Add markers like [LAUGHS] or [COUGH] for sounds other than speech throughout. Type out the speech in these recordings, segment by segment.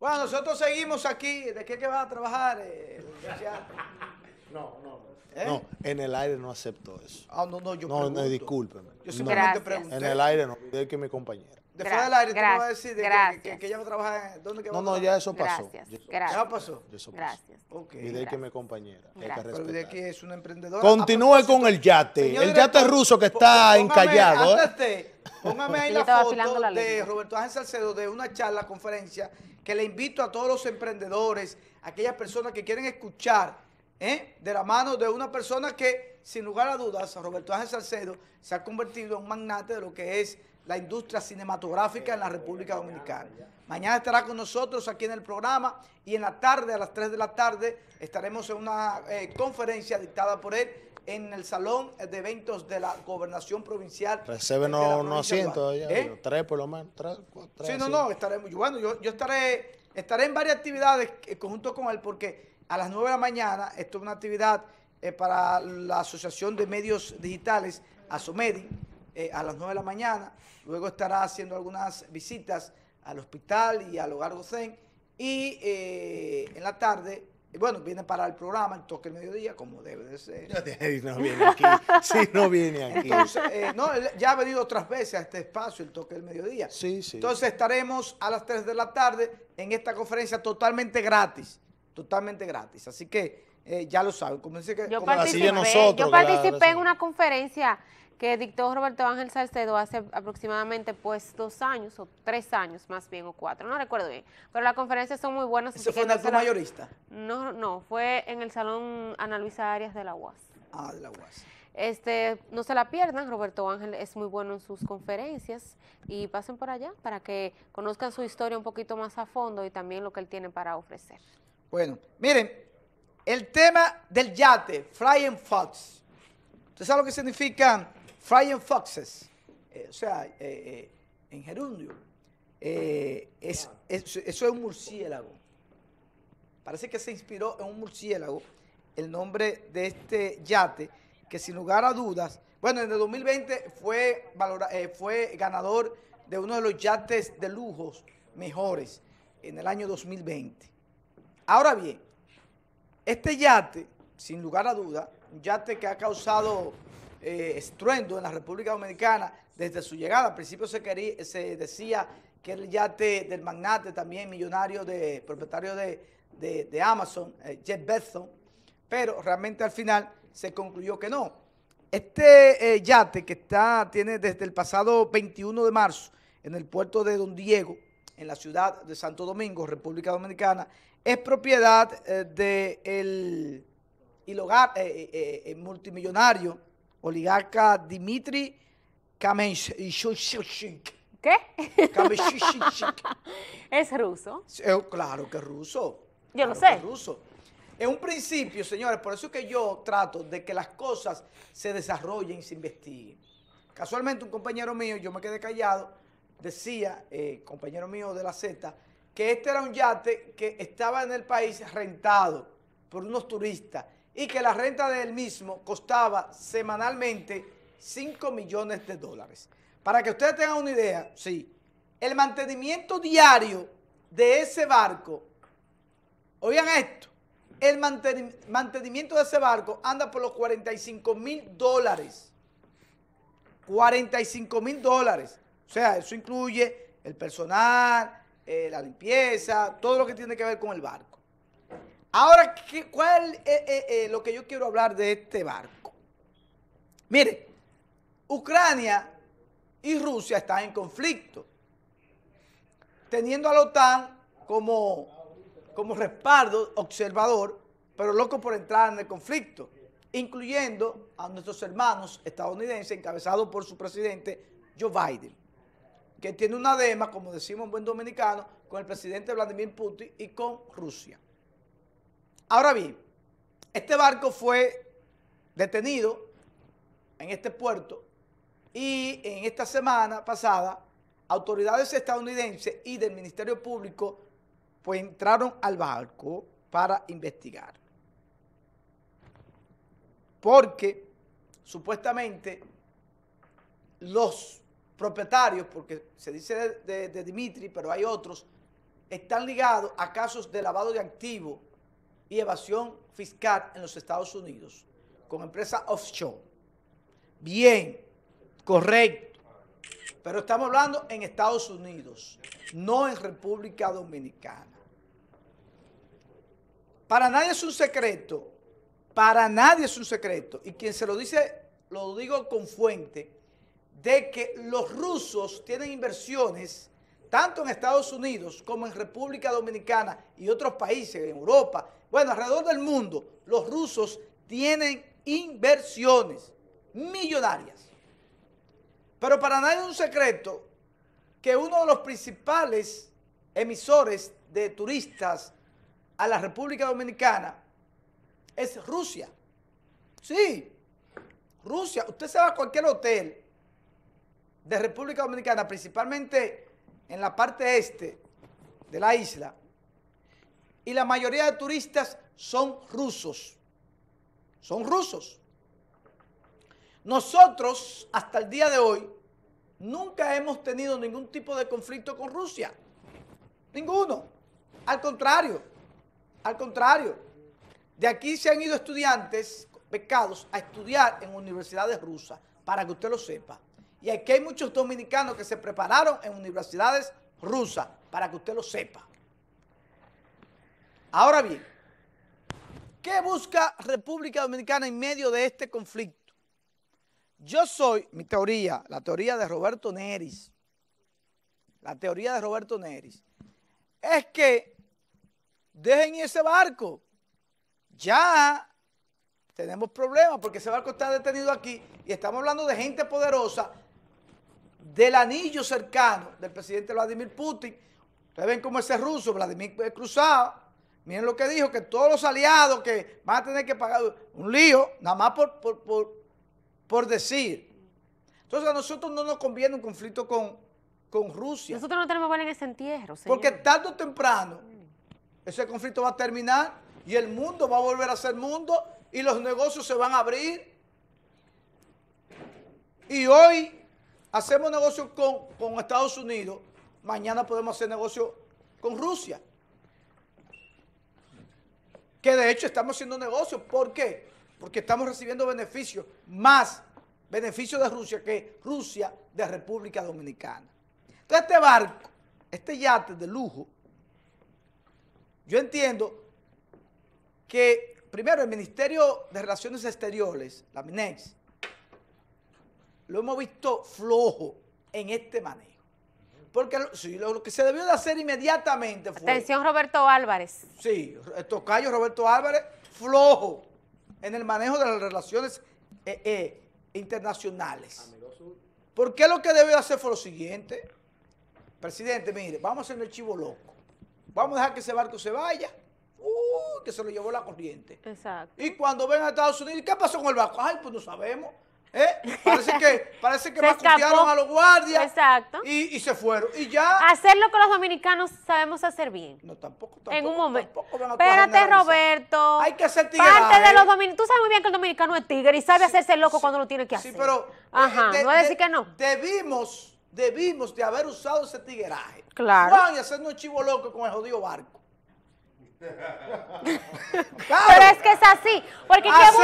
Bueno, nosotros seguimos aquí. ¿De qué que vas a trabajar? Eh, no, no. ¿Eh? No, en el aire no acepto eso. Ah, no, no, yo No, pregunto. no discúlpeme. Yo simplemente pregunté. En el aire no, De que mi compañera. Después fuera del aire te tú me vas a decir de que, que, que, a ya no trabaja en... ¿Dónde que no, no, ya eso pasó. Gracias, ya pasó. Ya pasó. Gracias. Okay. que mi compañera. Hay que Pero que es una emprendedora. Continúe con el yate. el yate ruso que está encallado. ¿eh? Póngame ahí la foto de Roberto Ángel Salcedo de una charla, conferencia, que le invito a todos los emprendedores, aquellas personas que quieren escuchar ¿eh? de la mano de una persona que, sin lugar a dudas, Roberto Ángel Salcedo se ha convertido en un magnate de lo que es la industria cinematográfica en la República Dominicana. Mañana estará con nosotros aquí en el programa y en la tarde, a las 3 de la tarde, estaremos en una eh, conferencia dictada por él en el salón de eventos de la gobernación provincial. Recibe no, asientos ¿Eh? tres por lo menos, tres, Sí, no, no, estaré, bueno, yo, estaré, estaré en varias actividades eh, ...conjunto con él porque a las nueve de la mañana, esto es una actividad eh, para la Asociación de Medios Digitales, ASOMEDI, a las nueve de la mañana, luego estará haciendo algunas visitas al hospital y al hogar Gocén y en la tarde bueno, viene para el programa, el toque del mediodía, como debe de ser. No, viene aquí. [LAUGHS] Sí, no viene aquí. Eh, ya ha venido otras veces a este espacio, el toque del mediodía. Sí, sí. Entonces estaremos a las 3 de la tarde en esta conferencia totalmente gratis. Totalmente gratis. Así que eh, ya lo saben. Como dice que, yo participé en una conferencia que dictó Roberto Ángel Salcedo hace aproximadamente pues dos años o tres años más bien o cuatro, no recuerdo bien, pero las conferencias son muy buenas. ¿Eso fue en el mayorista? No, no, fue en el Salón Ana Luisa Arias de la UAS. Ah, de la UAS. Este, no se la pierdan, Roberto Ángel es muy bueno en sus conferencias y pasen por allá para que conozcan su historia un poquito más a fondo y también lo que él tiene para ofrecer. Bueno, miren, el tema del yate, Flying Fox, ¿usted sabe lo que significa Flying Foxes, eh, o sea, eh, eh, en gerundio, es, eso es un murciélago. Parece que se inspiró en un murciélago el nombre de este yate, que sin lugar a dudas, bueno, en el 2020 fue, fue ganador de uno de los yates de lujos mejores en el año 2020. Ahora bien, este yate, sin lugar a duda, un yate que ha causado eh, estruendo en la República Dominicana desde su llegada. Al principio se, quería, se decía que el yate del magnate, también millonario de propietario de, Amazon, eh, Jeff Bezos, pero realmente al final se concluyó que no. Este eh, yate que está, tiene desde el pasado 21 de marzo en el puerto de Don Diego, en la ciudad de Santo Domingo, República Dominicana, es propiedad del de el, multimillonario oligarca Dimitri Kamenshchik. ¿Qué? [LAUGHS] ¿Es ruso? Eh, claro que es ruso. Yo lo sé. Es ruso. en un principio, señores, por eso es que yo trato de que las cosas se desarrollen y se investiguen. Casualmente un compañero mío, yo me quedé callado, decía, eh, compañero mío de la Z, que este era un yate que estaba en el país rentado por unos turistas y que la renta del mismo costaba semanalmente 5 millones de dólares. Para que ustedes tengan una idea, sí, el mantenimiento diario de ese barco, oigan esto, el mantenimiento de ese barco anda por los 45 mil dólares. 45 mil dólares. O sea, eso incluye el personal, eh, la limpieza, todo lo que tiene que ver con el barco. Ahora, ¿cuál es eh, eh, eh, lo que yo quiero hablar de este barco? Mire, Ucrania y Rusia están en conflicto, teniendo a la OTAN como, como respaldo observador, pero loco por entrar en el conflicto, incluyendo a nuestros hermanos estadounidenses, encabezados por su presidente Joe Biden, que tiene una dema, como decimos en buen dominicano, con el presidente Vladimir Putin y con Rusia. Ahora bien, este barco fue detenido en este puerto y en esta semana pasada autoridades estadounidenses y del Ministerio Público pues, entraron al barco para investigar. Porque supuestamente los propietarios, porque se dice de Dimitri, pero hay otros, están ligados a casos de lavado de activos y evasión fiscal en los Estados Unidos con empresas offshore. Bien, correcto. Pero estamos hablando en Estados Unidos, no en República Dominicana. Para nadie es un secreto, para nadie es un secreto, y quien se lo dice, lo digo con fuente, de que los rusos tienen inversiones tanto en Estados Unidos como en República Dominicana y otros países, en Europa, bueno, alrededor del mundo, los rusos tienen inversiones millonarias. Pero para nadie es un secreto que uno de los principales emisores de turistas a la República Dominicana es Rusia. Sí, Rusia. Usted se va a cualquier hotel de República Dominicana, principalmente en la parte este de la isla, y la mayoría de turistas son rusos. Son rusos. Nosotros, hasta el día de hoy, nunca hemos tenido ningún tipo de conflicto con Rusia. Ninguno. Al contrario, al contrario. De aquí se han ido estudiantes pecados a estudiar en universidades rusas, para que usted lo sepa. Y aquí hay muchos dominicanos que se prepararon en universidades rusas, para que usted lo sepa. Ahora bien, ¿qué busca República Dominicana en medio de este conflicto? Yo soy, mi teoría, la teoría de Roberto Neris, la teoría de Roberto Neris, es que dejen ese barco. Ya tenemos problemas porque ese barco está detenido aquí y estamos hablando de gente poderosa del anillo cercano del presidente Vladimir Putin. Ustedes ven cómo ese ruso, Vladimir Cruzado, miren lo que dijo, que todos los aliados que van a tener que pagar un lío, nada más por, por, decir. Entonces a nosotros no nos conviene un conflicto con, Rusia. Nosotros no tenemos buena en ese entierro, señor. Porque tarde o temprano ese conflicto va a terminar y el mundo va a volver a ser mundo y los negocios se van a abrir. Y hoy hacemos negocios con, con Estados Unidos, mañana podemos hacer negocio con Rusia. Que de hecho estamos haciendo negocios. ¿Por qué? Porque estamos recibiendo beneficios, más beneficios de Rusia que Rusia de República Dominicana. Entonces este barco, este yate de lujo, yo entiendo que primero el Ministerio de Relaciones Exteriores, la MINEX, lo hemos visto flojo en este manejo. Porque lo, que se debió de hacer inmediatamente fue... Atención Roberto Álvarez. Sí, Tocayo Roberto Álvarez, flojo en el manejo de las relaciones eh, eh, internacionales. internacionales. Porque lo que debió de hacer fue lo siguiente. Presidente, mire, vamos a hacer el chivo loco. Vamos a dejar que ese barco se vaya. ¡Uy! que se lo llevó la corriente. Exacto. Y cuando ven a Estados Unidos, ¿qué pasó con el barco? Ay, pues no sabemos. ¿Eh? Parece que, parece que a los guardias. Exacto. Y, se fueron. Y ya. Hacerlo con los dominicanos sabemos hacer bien. No, tampoco, En un momento. Espérate, Roberto. Hay que hacer tigre. Tú sabes muy bien que el dominicano es tigre y sabe hacerse loco cuando lo tiene que hacer. Sí, pero. Ajá, no voy a decir que no. Debimos, debimos de haber usado ese tigueraje. Claro. y hacernos un chivo loco con el jodido barco. [LAUGHS] Pero es que es así. Porque es que es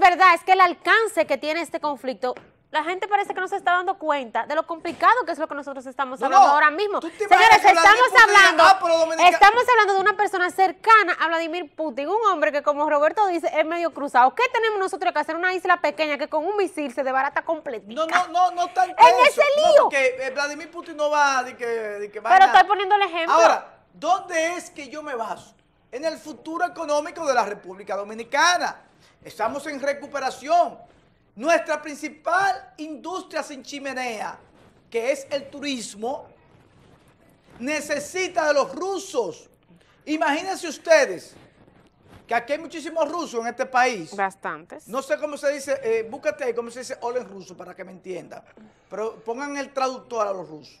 verdad, es que el alcance que tiene este conflicto la gente parece que no se está dando cuenta de lo complicado que es lo que nosotros estamos hablando ahora mismo. Señores, estamos hablando, ah, estamos hablando de una persona cercana a Vladimir Putin, un hombre que como Roberto dice es medio cruzado. ¿Qué tenemos nosotros que hacer una isla pequeña que con un misil se debarata completita? No, no, no, no tanto En ese lío. porque eh, Vladimir Putin no va de que, de Pero estoy poniendo el ejemplo. Ahora, ¿dónde es que yo me baso? En el futuro económico de la República Dominicana. Estamos en recuperación. Nuestra principal industria sin chimenea, que es el turismo, necesita de los rusos. Imagínense ustedes que aquí hay muchísimos rusos en este país. Bastantes. No sé cómo se dice, eh, búscate cómo se dice hola en ruso para que me entienda. Pero pongan el traductor a los rusos.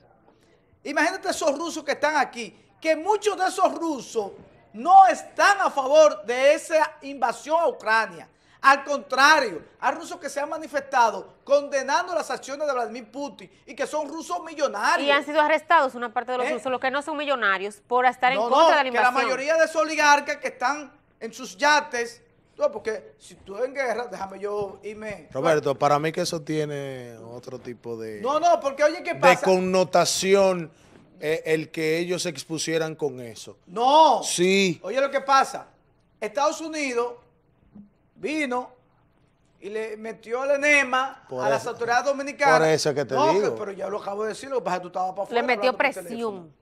Imagínate esos rusos que están aquí, que muchos de esos rusos no están a favor de esa invasión a Ucrania. Al contrario, hay rusos que se han manifestado condenando las acciones de Vladimir Putin y que son rusos millonarios. Y han sido arrestados una parte de los ¿Eh? rusos, los que no son millonarios, por estar en contra de la invasión. Que la mayoría de esos oligarcas que están en sus yates porque si tú en guerra, déjame yo irme. Roberto, para mí que eso tiene otro tipo de... No, no, porque oye, ¿qué pasa? De connotación eh, el que ellos se expusieran con eso. No. Sí. Oye, lo que pasa. Estados Unidos vino y le metió el enema a las autoridades dominicanas. Por eso que te digo. pero ya lo acabo de decir, lo que tú estabas para afuera. Le metió presión.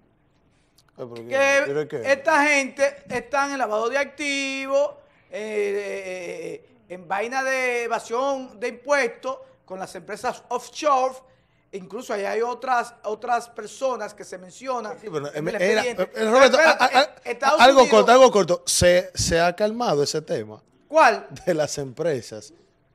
esta gente está en lavado de activos, eh, eh, en vaina de evasión de impuestos con las empresas offshore. Incluso ahí hay otras otras personas que se mencionan. algo corto, algo corto. ¿Se, ¿Se ha calmado ese tema? ¿Cuál? De las empresas.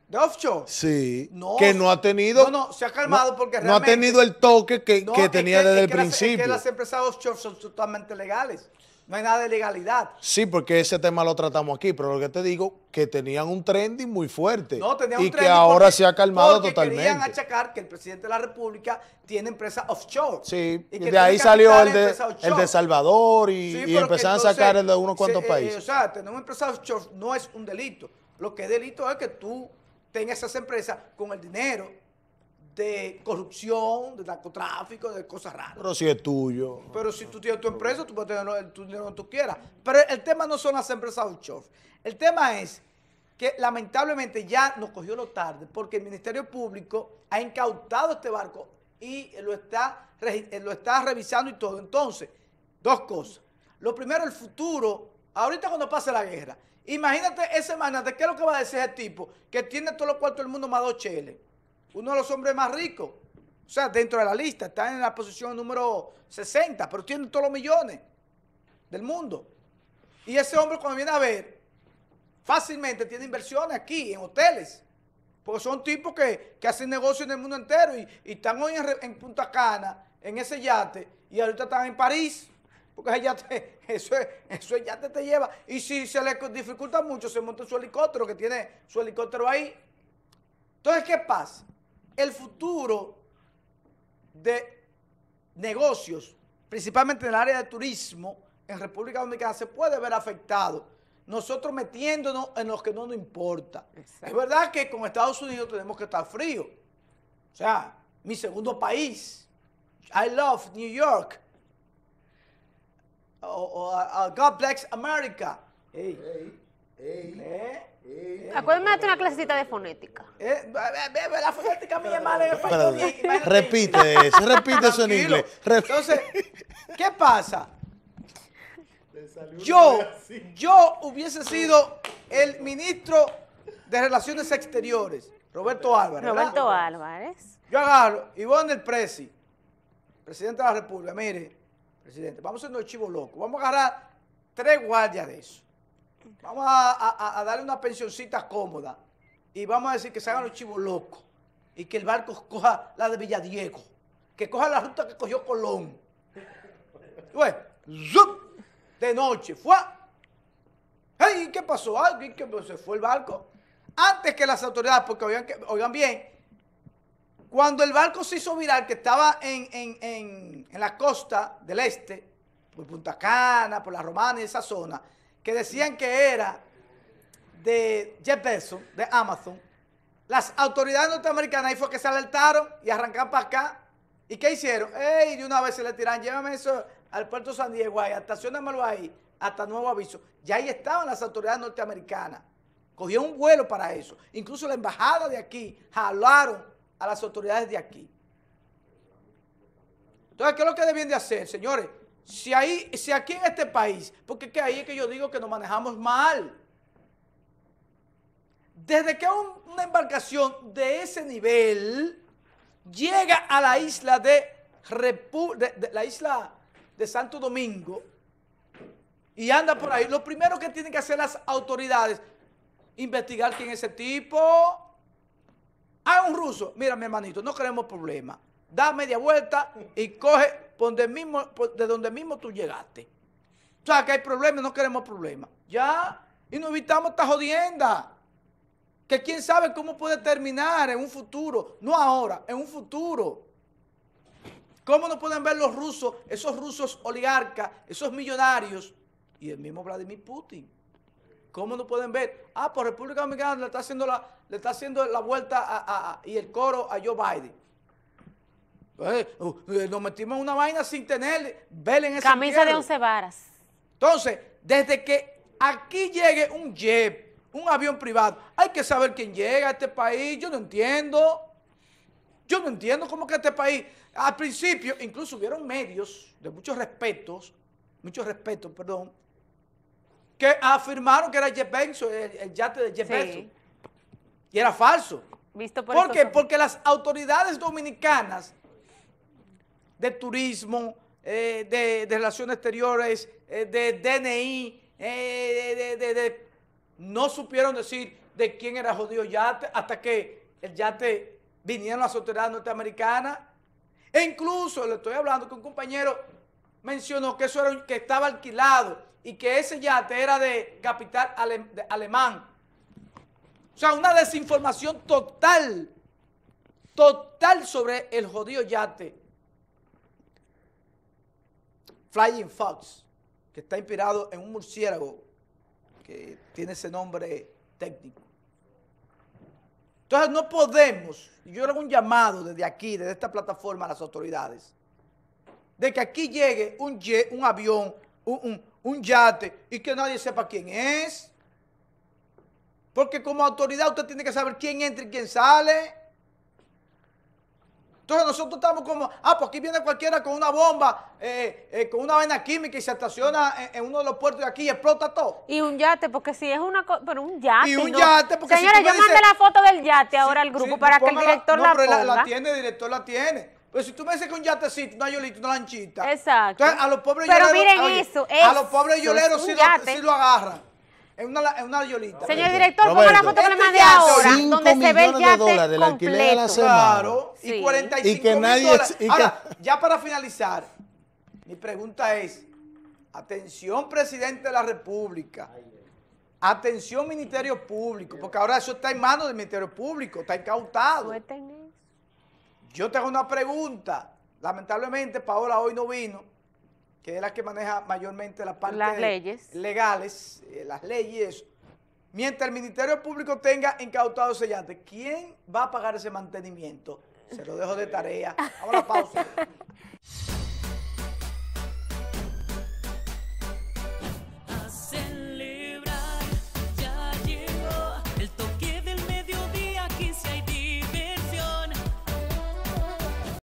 ¿De offshore? Sí. No, que no ha tenido. No, no, se ha calmado porque realmente. No ha tenido el toque que, tenía desde el principio. Las, que las empresas offshore son totalmente legales. No hay nada de legalidad. Sí, porque ese tema lo tratamos aquí, pero lo que te digo, que tenían un trending muy fuerte. No, tenían y un trending que ahora se ha calmado totalmente. querían achacar que el presidente de la República tiene empresa offshore. Sí, y de ahí salió el de, el de Salvador y, empezaron a sacar el de unos cuantos eh, países. o sea, tener una empresa offshore no es un delito. Lo que es delito es que tú tengas esas empresas con el dinero de corrupción, de narcotráfico, de cosas raras. Pero si es tuyo. Pero si tú tienes tu empresa, tú puedes tener tu dinero que tú quieras. Pero el tema no son las empresas offshore. El tema es que lamentablemente ya nos cogió lo tarde porque el Ministerio Público ha incautado este barco y lo está, eh, lo está revisando y todo. Entonces, dos cosas. Lo primero, el futuro. Ahorita cuando pase la guerra, imagínate ese manate ¿qué es lo que va a decir ese tipo? Que tiene todos los cuartos del mundo más dos cheles uno de los hombres más ricos. O sea, dentro de la lista, está en la posición número 60, pero tiene todos los millones del mundo. Y ese hombre cuando viene a ver, fácilmente tiene inversiones aquí, en hoteles. Porque son tipos que, hacen negocios en el mundo entero y, están hoy en, Punta Cana, en ese yate, y ahorita están en París. Porque ese yate, [LAUGHS] eso, eso yate te lleva. Y si se le dificulta mucho, se monta su helicóptero, que tiene su helicóptero ahí. Entonces, ¿qué pasa? el futuro de negocios, principalmente en el área de turismo, en República Dominicana, se puede ver afectado. Nosotros metiéndonos en los que no nos importa. Es verdad que con Estados Unidos tenemos que estar frío. O sea, mi segundo país. I love New York. God bless America. Hey. Hey. Acuérdame de una clasecita de fonética. Eh, la fonética mía es mala en Repite eso, repite eso en inglés. Entonces, ¿qué pasa? Yo, yo hubiese sido el ministro de Relaciones Exteriores, Roberto Álvarez. Roberto Álvarez. Yo agarro, Ivonne del Presi, presidente de la República, mire, presidente, vamos a ser un chivos locos, vamos a agarrar tres guardias de eso. Vamos a, darle una pensioncita cómoda y vamos a decir que se hagan los chivos locos y que el barco coja la de Villadiego, que coja la ruta que cogió Colón. Bueno, de noche, fue. Hey, ¿Qué pasó? Alguien, que pues, se fue el barco. Antes que las autoridades, porque oigan, oigan bien, cuando el barco se hizo viral, que estaba en, en la costa del este, por Punta Cana, por la Romana y esa zona, que decían que era de Jeff Bezos, de Amazon, las autoridades norteamericanas ahí fue que se alertaron y arrancaron para acá. ¿Y qué hicieron? ¡Ey! De una vez se le tiran, llévame eso al puerto San Diego, ahí, estacionamelo ahí, hasta nuevo aviso. Ya ahí estaban las autoridades norteamericanas. Cogieron un vuelo para eso. Incluso la embajada de aquí jalaron a las autoridades de aquí. Entonces, ¿qué es lo que debían de hacer, señores? Si, si aquí en este país, porque es que ahí es que yo digo que nos manejamos mal. Desde que una embarcación de ese nivel llega a la isla de, de, la isla de Santo Domingo y anda por ahí, lo primero que tienen que hacer las autoridades, investigar quién es ese tipo. hay ah, un ruso. Mira, mi hermanito, no queremos problema. Da media vuelta y coge de, mismo, de donde mismo tú llegaste. O sea, que hay problemas, no queremos problemas. Ya, y nos evitamos esta jodienda. Que quién sabe cómo puede terminar en un futuro. No ahora, en un futuro. ¿Cómo no pueden ver los rusos, esos rusos oligarcas, esos millonarios y el mismo Vladimir Putin? ¿Cómo no pueden ver? Ah, por pues República Dominicana le está haciendo la, le está haciendo la vuelta y el coro a Joe Biden. Eh, eh, nos metimos en una vaina sin tener en ese Camisa de once varas. Entonces, desde que aquí llegue un jet, un avión privado, hay que saber quién llega a este país. Yo no entiendo. Yo no entiendo cómo que este país, al principio, incluso hubieron medios de muchos respetos, muchos respetos, perdón, que afirmaron que era Jeff el, yate de Jeff Y era falso. Visto por, Porque las autoridades dominicanas de turismo, eh, de, relaciones exteriores, eh, de DNI, eh, de, no supieron decir de quién era jodido yate hasta que el yate vinieron las autoridades norteamericanas. E incluso, le estoy hablando que un compañero mencionó que eso era, que estaba alquilado y que ese yate era de capital alemán. O sea, una desinformación total, total sobre el jodido yate. Flying Fox, que está inspirado en un murciélago que tiene ese nombre técnico. Entonces no podemos, yo hago un llamado desde aquí, desde esta plataforma a las autoridades, de que aquí llegue un, un avión, un, un yate, y que nadie sepa quién es. Porque como autoridad usted tiene que saber quién entra y quién sale. Entonces nosotros estamos como, ah, pues aquí viene cualquiera con una bomba, eh, eh, con una vaina química y se estaciona en, uno de los puertos de aquí y explota todo. Y un yate, porque si es una cosa, pero un yate. Y un yate, porque Señores, yo dices, mandé la foto del yate ahora al grupo para que el director la, no, la pero La, tiene, el director la tiene. Pero si tú me dices que un yatecito, una yolita, una lanchita. Exacto. Entonces a los pobres yoleros. Pero miren eso, A los pobres yoleros sí, lo agarran. Es una, es una yolita. Señor director, ¿cómo la foto que le este mandé ahora, donde se ve el de la Claro, y 45 y que nadie, dólares. Ahora, ya para finalizar, mi pregunta es, atención presidente de la República, atención Ministerio Público, porque ahora eso está en manos del Ministerio Público, está incautado. Yo tengo una pregunta. Lamentablemente, Paola hoy no vino que es la que maneja mayormente la parte las leyes. legales, eh, las leyes, mientras el Ministerio Público tenga incautado sellante, ¿quién va a pagar ese mantenimiento? Se lo dejo de tarea. la pausa. [LAUGHS]